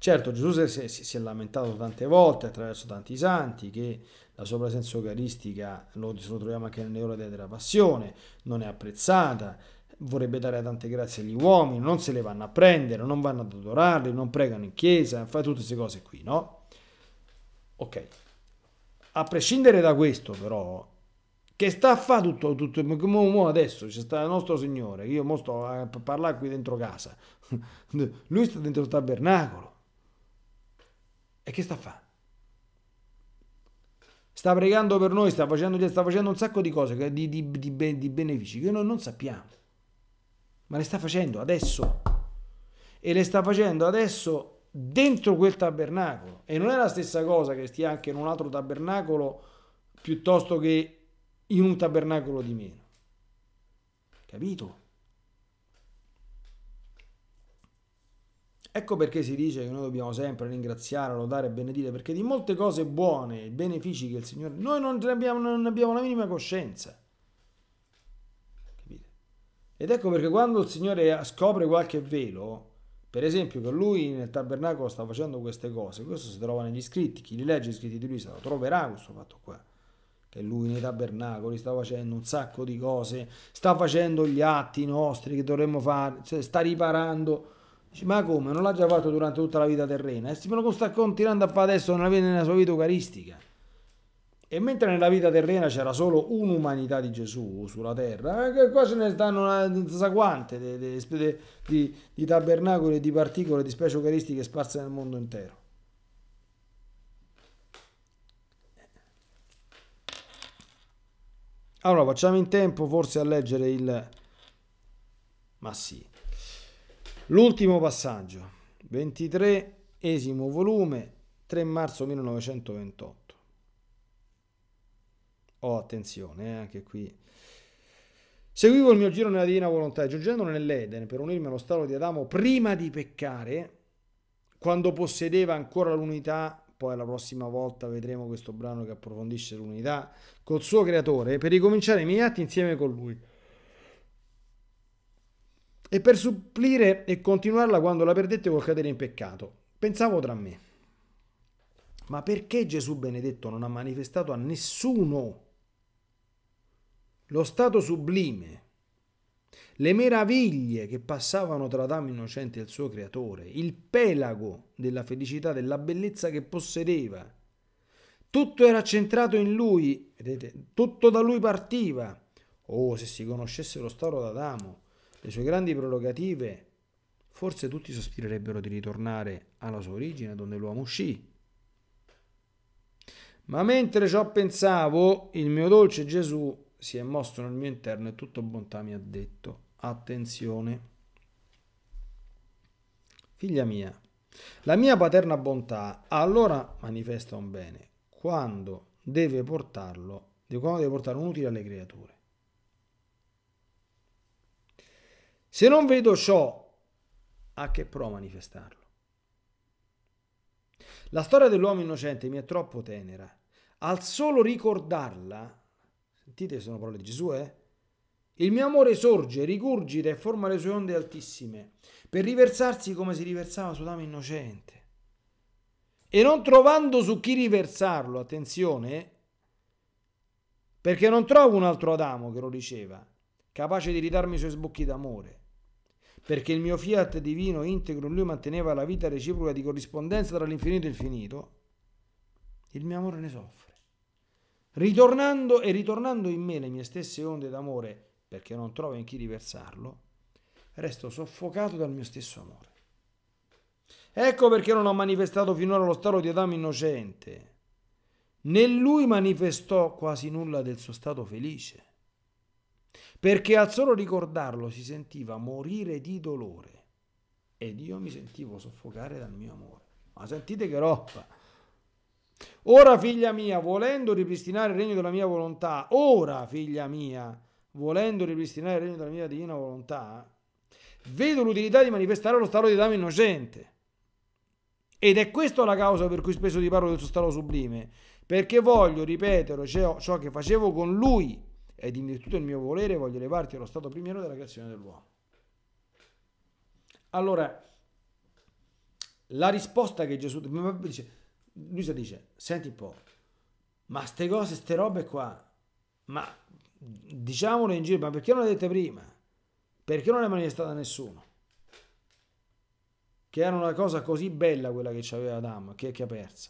Certo, Gesù si, si è lamentato tante volte attraverso tanti santi che la sua presenza eucaristica, lo, lo troviamo anche nelle ore della passione, non è apprezzata, vorrebbe dare tante grazie agli uomini, non se le vanno a prendere, non vanno ad adorarli, non pregano in chiesa, fa tutte queste cose qui, no? Ok. A prescindere da questo però, che sta a fare tutto, tutto mo, mo adesso c'è sta il nostro Signore, io mo sto a parlare qui dentro casa, lui sta dentro il tabernacolo, e che sta a fare? Sta pregando per noi, sta facendo, sta facendo un sacco di cose, di, di, di, di benefici che noi non sappiamo. Ma le sta facendo adesso. E le sta facendo adesso dentro quel tabernacolo. E non è la stessa cosa che stia anche in un altro tabernacolo piuttosto che in un tabernacolo di meno. Capito? Ecco perché si dice che noi dobbiamo sempre ringraziare, lodare e benedire, perché di molte cose buone, benefici che il Signore... Noi non ne abbiamo, non abbiamo la minima coscienza. Capite? Ed ecco perché quando il Signore scopre qualche velo, per esempio che lui nel tabernacolo sta facendo queste cose, questo si trova negli scritti, chi li legge gli scritti di lui se lo troverà questo fatto qua che lui nei tabernacoli sta facendo un sacco di cose, sta facendo gli atti nostri che dovremmo fare, cioè sta riparando Dici, ma come? Non l'ha già fatto durante tutta la vita terrena? E se me lo sta continuando a fare adesso non avviene nella sua vita eucaristica. E mentre nella vita terrena c'era solo un'umanità di Gesù sulla terra, eh, qua ce ne stanno una sa quante di, di, di tabernacoli, di particole, di specie eucaristiche sparse nel mondo intero. Allora, facciamo in tempo forse a leggere il... Ma sì. L'ultimo passaggio, 23 volume, 3 marzo 1928. Oh, attenzione, eh, anche qui. Seguivo il mio giro nella divina volontà, giungendo nell'Eden per unirmi allo stato di Adamo prima di peccare, quando possedeva ancora l'unità poi la prossima volta vedremo questo brano che approfondisce l'unità col suo creatore per ricominciare i miei atti insieme con lui e per supplire e continuarla quando la perdette col cadere in peccato. Pensavo tra me, ma perché Gesù benedetto non ha manifestato a nessuno lo stato sublime, le meraviglie che passavano tra Adamo innocente e il suo creatore, il pelago della felicità, della bellezza che possedeva. Tutto era centrato in lui, vedete, tutto da lui partiva. Oh, se si conoscesse lo stato d'Adamo, le sue grandi prerogative, forse tutti sospirerebbero di ritornare alla sua origine, dove l'uomo uscì. Ma mentre ciò pensavo, il mio dolce Gesù si è mosso nel mio interno e tutto bontà mi ha detto, attenzione. Figlia mia, la mia paterna bontà allora manifesta un bene quando deve portarlo, quando deve portare un utile alle creature. Se non vedo ciò, a che pro manifestarlo? La storia dell'uomo innocente mi è troppo tenera. Al solo ricordarla, sentite sono parole di Gesù, eh? Il mio amore sorge, rigurgita e forma le sue onde altissime, per riversarsi come si riversava su sull'amo innocente. E non trovando su chi riversarlo, attenzione, perché non trovo un altro Adamo che lo riceva, capace di ridarmi i suoi sbocchi d'amore perché il mio fiat divino integro in lui manteneva la vita reciproca di corrispondenza tra l'infinito e il finito, il mio amore ne soffre. Ritornando e ritornando in me le mie stesse onde d'amore, perché non trovo in chi riversarlo, resto soffocato dal mio stesso amore. Ecco perché non ho manifestato finora lo stato di Adamo innocente. Né lui manifestò quasi nulla del suo stato felice perché al solo ricordarlo si sentiva morire di dolore ed io mi sentivo soffocare dal mio amore. Ma sentite che roba! Ora, figlia mia, volendo ripristinare il regno della mia volontà, ora, figlia mia, volendo ripristinare il regno della mia divina volontà, vedo l'utilità di manifestare lo stato di Adamo innocente. Ed è questa la causa per cui spesso ti parlo del suo stato sublime, perché voglio ripetere ciò che facevo con lui ed in virtù del mio volere voglio elevarti allo stato primiero della creazione dell'uomo. Allora, la risposta che Gesù dice, lui dice, senti un po', ma queste cose, queste robe qua, ma diciamolo in giro, ma perché non le dette prima? Perché non le manifestate a nessuno? Che era una cosa così bella quella che c'aveva Adam, che, che ha perso.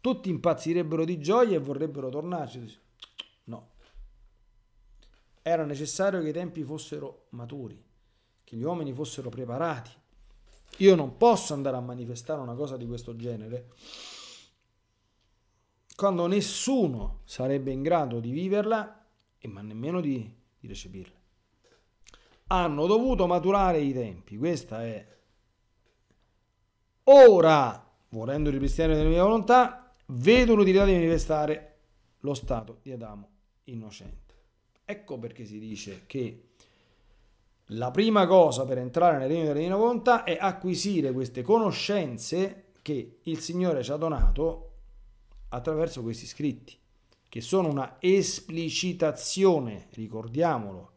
Tutti impazzirebbero di gioia e vorrebbero tornarci. No, era necessario che i tempi fossero maturi, che gli uomini fossero preparati. Io non posso andare a manifestare una cosa di questo genere quando nessuno sarebbe in grado di viverla e ma nemmeno di, di recepirla. Hanno dovuto maturare i tempi, questa è. Ora, volendo ripristinare la mia volontà, vedo l'utilità di manifestare lo stato di Adamo innocente. Ecco perché si dice che la prima cosa per entrare nel regno della divina volontà è acquisire queste conoscenze che il Signore ci ha donato attraverso questi scritti, che sono una esplicitazione, ricordiamolo,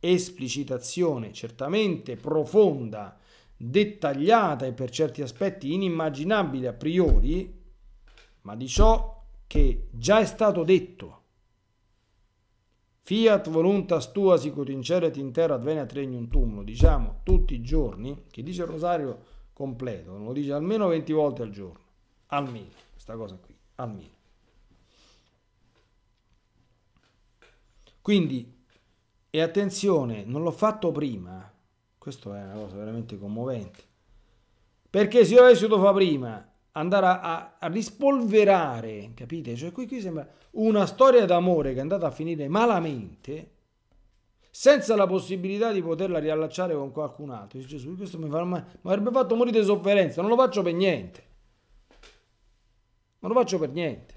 esplicitazione certamente profonda, dettagliata e per certi aspetti inimmaginabile a priori, ma di ciò che già è stato detto Fiat voluntas tua sicur inceret in terra adveniat regnum tuum, lo diciamo tutti i giorni, che dice il rosario completo, lo dice almeno 20 volte al giorno, almeno, questa cosa qui, almeno. Quindi, e attenzione, non l'ho fatto prima, eh. questo è una cosa veramente commovente, perché se io avessi dovuto fare prima andare a, a, a rispolverare, capite? Cioè qui, qui sembra una storia d'amore che è andata a finire malamente, senza la possibilità di poterla riallacciare con qualcun altro. Dice Gesù, questo mi, fa, ma, mi avrebbe fatto morire di sofferenza, non lo faccio per niente. Non lo faccio per niente.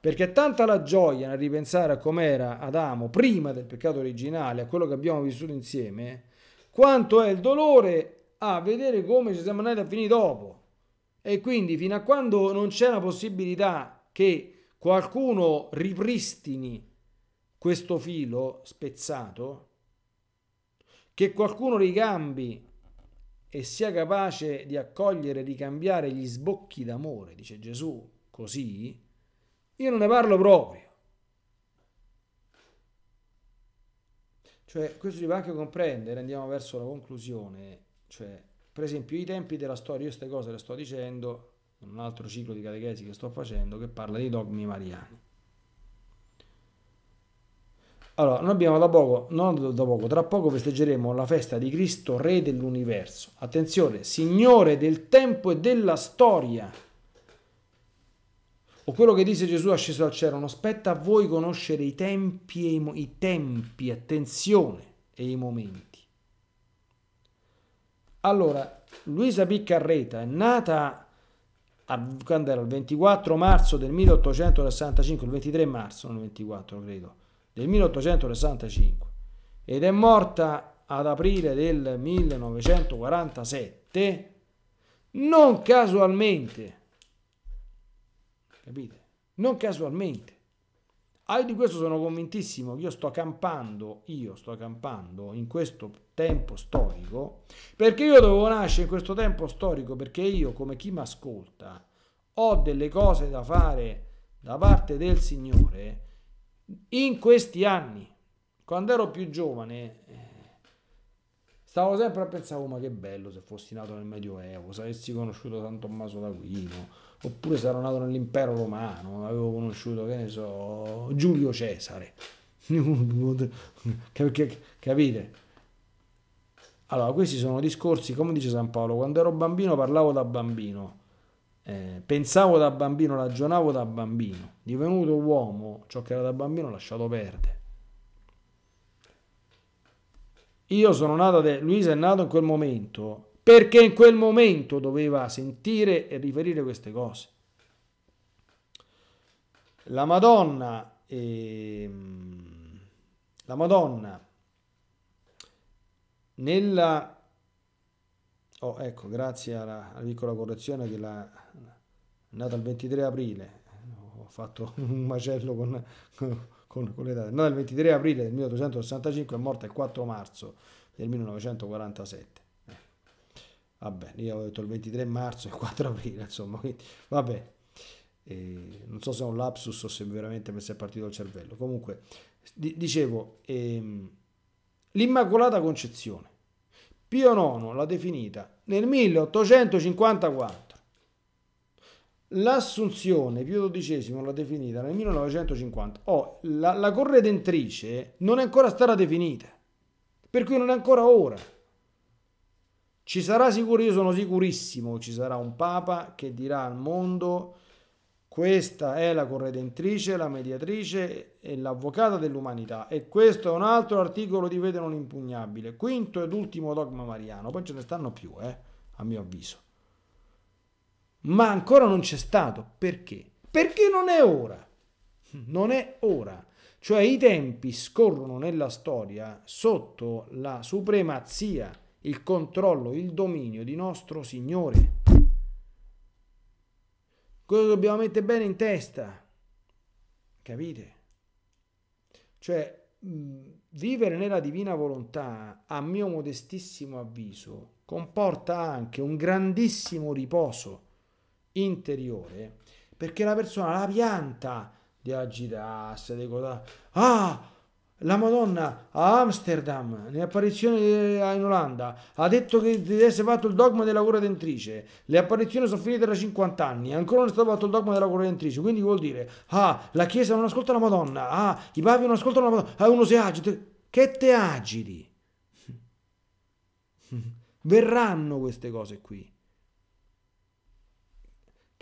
Perché è tanta la gioia nel ripensare a com'era Adamo prima del peccato originale, a quello che abbiamo vissuto insieme, quanto è il dolore a vedere come ci siamo andati a finire dopo. E quindi fino a quando non c'è la possibilità che qualcuno ripristini questo filo spezzato, che qualcuno ricambi e sia capace di accogliere, ricambiare gli sbocchi d'amore, dice Gesù, così, io non ne parlo proprio. Cioè, questo si può anche comprendere, andiamo verso la conclusione, cioè per esempio, i tempi della storia, io queste cose le sto dicendo in un altro ciclo di catechesi che sto facendo che parla dei dogmi mariani. Allora, noi abbiamo da poco, non da poco, tra poco festeggeremo la festa di Cristo, Re dell'universo. Attenzione, Signore del tempo e della storia. O quello che disse Gesù asceso al cielo, non spetta a voi conoscere i tempi e i, i tempi, attenzione, e i momenti. Allora, Luisa Piccarreta è nata a, quando era il 24 marzo del 1865, il 23 marzo, non il 24 credo, del 1865 ed è morta ad aprile del 1947, non casualmente, capite? Non casualmente Ah, io di questo sono convintissimo, io sto campando, io sto campando in questo tempo storico, perché io dovevo nascere in questo tempo storico, perché io, come chi mi ascolta, ho delle cose da fare da parte del Signore in questi anni. Quando ero più giovane eh, Stavo sempre a pensare, oh, ma che bello se fossi nato nel Medioevo, se avessi conosciuto San Tommaso d'Aquino, oppure se ero nato nell'impero romano, avevo conosciuto, che ne so, Giulio Cesare. Capite? Allora, questi sono discorsi, come dice San Paolo, quando ero bambino parlavo da bambino, eh, pensavo da bambino, ragionavo da bambino, divenuto uomo, ciò che era da bambino ho lasciato perdere. io sono nato, Luisa è nato in quel momento perché in quel momento doveva sentire e riferire queste cose. La Madonna, ehm, la Madonna nella... Oh, ecco, grazie alla, alla piccola correzione che la, è nata il 23 aprile, ho fatto un macello con con, con l'età. Nata 23 aprile del 1865 e morta il 4 marzo del 1947. Eh. Vabbè, io avevo detto il 23 marzo e il 4 aprile, insomma, quindi vabbè. Eh, non so se è un lapsus o se veramente mi si è partito il cervello. Comunque, d- dicevo, ehm, l'Immacolata Concezione, Pio IX l'ha definita nel 1854 L'Assunzione, Pio XII l'ha definita nel 1950. Oh, la, la corredentrice non è ancora stata definita, per cui non è ancora ora. Ci sarà sicuro, io sono sicurissimo ci sarà un Papa che dirà al mondo questa è la corredentrice, la mediatrice e l'avvocata dell'umanità e questo è un altro articolo di Vede non impugnabile, quinto ed ultimo dogma mariano, poi ce ne stanno più, eh, a mio avviso ma ancora non c'è stato. Perché? Perché non è ora. Non è ora. Cioè i tempi scorrono nella storia sotto la supremazia, il controllo, il dominio di nostro Signore. Quello dobbiamo mettere bene in testa. Capite? Cioè, vivere nella divina volontà, a mio modestissimo avviso, comporta anche un grandissimo riposo interiore, perché la persona la pianta di agitarsi, di cosa... Ah! La Madonna a Amsterdam, nell'apparizione in Olanda, ha detto che deve essere fatto il dogma della cura dentrice. Le apparizioni sono finite da 50 anni, ancora non è stato fatto il dogma della cura dentrice. Quindi vuol dire, ah, la Chiesa non ascolta la Madonna, ah, i papi non ascoltano la Madonna, ah, uno si agita. Che te agiti? Verranno queste cose qui.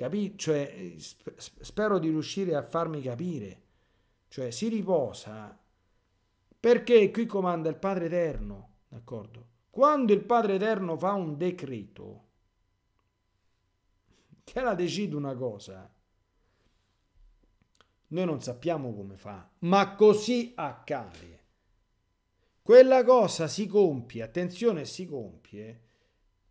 Capi? Cioè, spero di riuscire a farmi capire. Cioè, si riposa perché qui comanda il Padre Eterno, d'accordo? Quando il Padre Eterno fa un decreto, che la decide una cosa, noi non sappiamo come fa, ma così accade. Quella cosa si compie, attenzione, si compie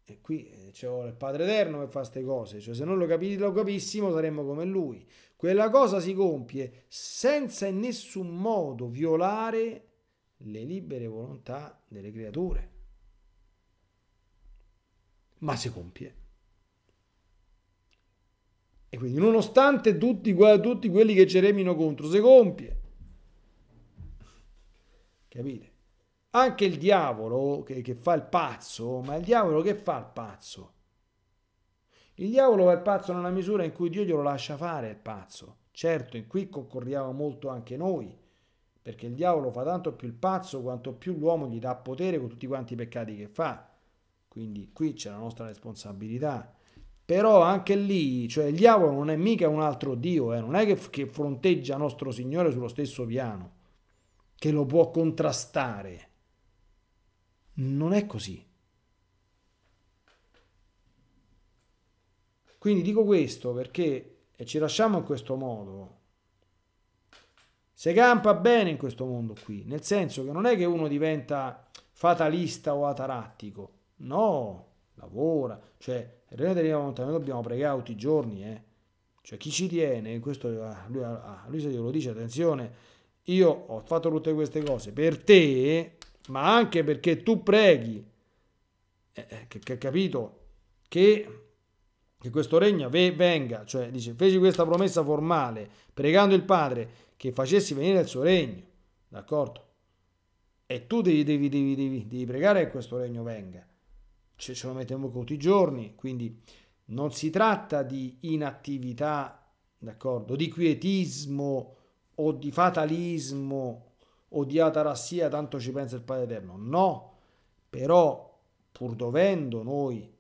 e qui eh, c'è il Padre Eterno che fa queste cose, cioè se non lo, capi- lo capissimo saremmo come lui. Quella cosa si compie senza in nessun modo violare le libere volontà delle creature. Ma si compie. E quindi nonostante tutti, tutti quelli che ci contro, si compie. Capite? Anche il diavolo che, che fa il pazzo, ma il diavolo che fa il pazzo? Il diavolo fa il pazzo nella misura in cui Dio glielo lascia fare il pazzo. Certo, in qui concordiamo molto anche noi, perché il diavolo fa tanto più il pazzo quanto più l'uomo gli dà potere con tutti quanti i peccati che fa. Quindi qui c'è la nostra responsabilità. Però anche lì, cioè il diavolo non è mica un altro Dio, eh? non è che, che fronteggia nostro Signore sullo stesso piano, che lo può contrastare. Non è così. Quindi dico questo perché, e ci lasciamo in questo modo, Se campa bene in questo mondo qui, nel senso che non è che uno diventa fatalista o atarattico, no, lavora, cioè il René della Monta dobbiamo pregare tutti i giorni, eh. cioè chi ci tiene, questo, ah, lui, ah, ah, lui se glielo dice, attenzione, io ho fatto tutte queste cose per te, ma anche perché tu preghi, eh, eh che, che capito, che, che questo regno ve, venga, cioè dice, feci questa promessa formale, pregando il Padre che facessi venire il suo regno, d'accordo? E tu devi, devi, devi, devi, devi pregare che questo regno venga. Ce, ce lo mettiamo tutti i giorni, quindi non si tratta di inattività, d'accordo, di quietismo o di fatalismo odiata rassia, tanto ci pensa il Padre Eterno. No, però pur dovendo noi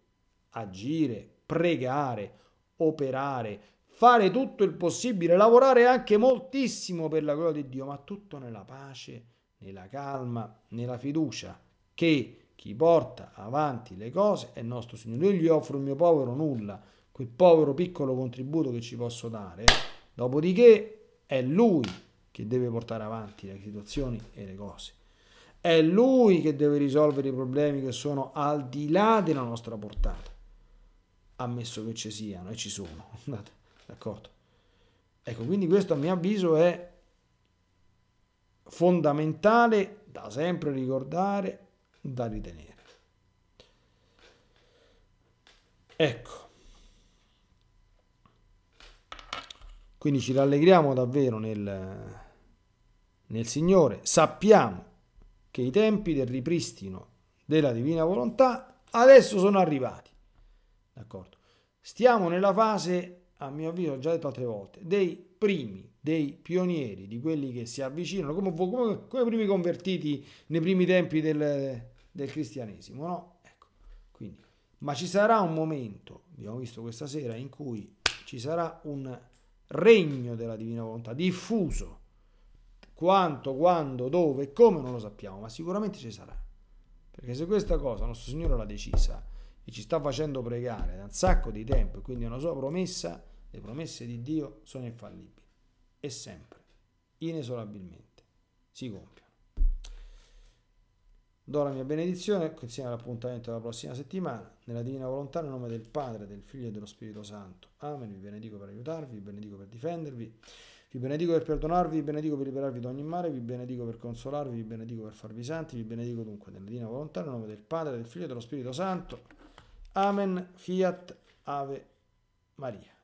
agire, pregare, operare, fare tutto il possibile, lavorare anche moltissimo per la gloria di Dio, ma tutto nella pace, nella calma, nella fiducia che chi porta avanti le cose è il nostro Signore. Io gli offro il mio povero nulla, quel povero piccolo contributo che ci posso dare, dopodiché è Lui che deve portare avanti le situazioni e le cose. È lui che deve risolvere i problemi che sono al di là della nostra portata, ammesso che ci siano e ci sono. d'accordo? Ecco, quindi questo a mio avviso è fondamentale da sempre ricordare, da ritenere. Ecco. Quindi ci rallegriamo davvero nel, nel Signore sappiamo che i tempi del ripristino della divina volontà adesso sono arrivati. D'accordo? Stiamo nella fase, a mio avviso, ho già detto altre volte, dei primi, dei pionieri, di quelli che si avvicinano, come, come, come primi convertiti nei primi tempi del, del cristianesimo, no? Ecco, quindi, ma ci sarà un momento, abbiamo visto questa sera, in cui ci sarà un regno della divina volontà diffuso quanto, quando, dove e come non lo sappiamo, ma sicuramente ci sarà. Perché se questa cosa il nostro Signore l'ha decisa e ci sta facendo pregare da un sacco di tempo, e quindi è una sua promessa, le promesse di Dio sono infallibili e sempre, inesorabilmente, si compiono. Do la mia benedizione insieme all'appuntamento della prossima settimana, nella divina volontà, nel nome del Padre, del Figlio e dello Spirito Santo. Amen, vi benedico per aiutarvi, vi benedico per difendervi. Vi benedico per perdonarvi, vi benedico per liberarvi da ogni male, vi benedico per consolarvi, vi benedico per farvi santi, vi benedico dunque nella divina volontà, nel nome del Padre, del Figlio e dello Spirito Santo. Amen. Fiat Ave Maria.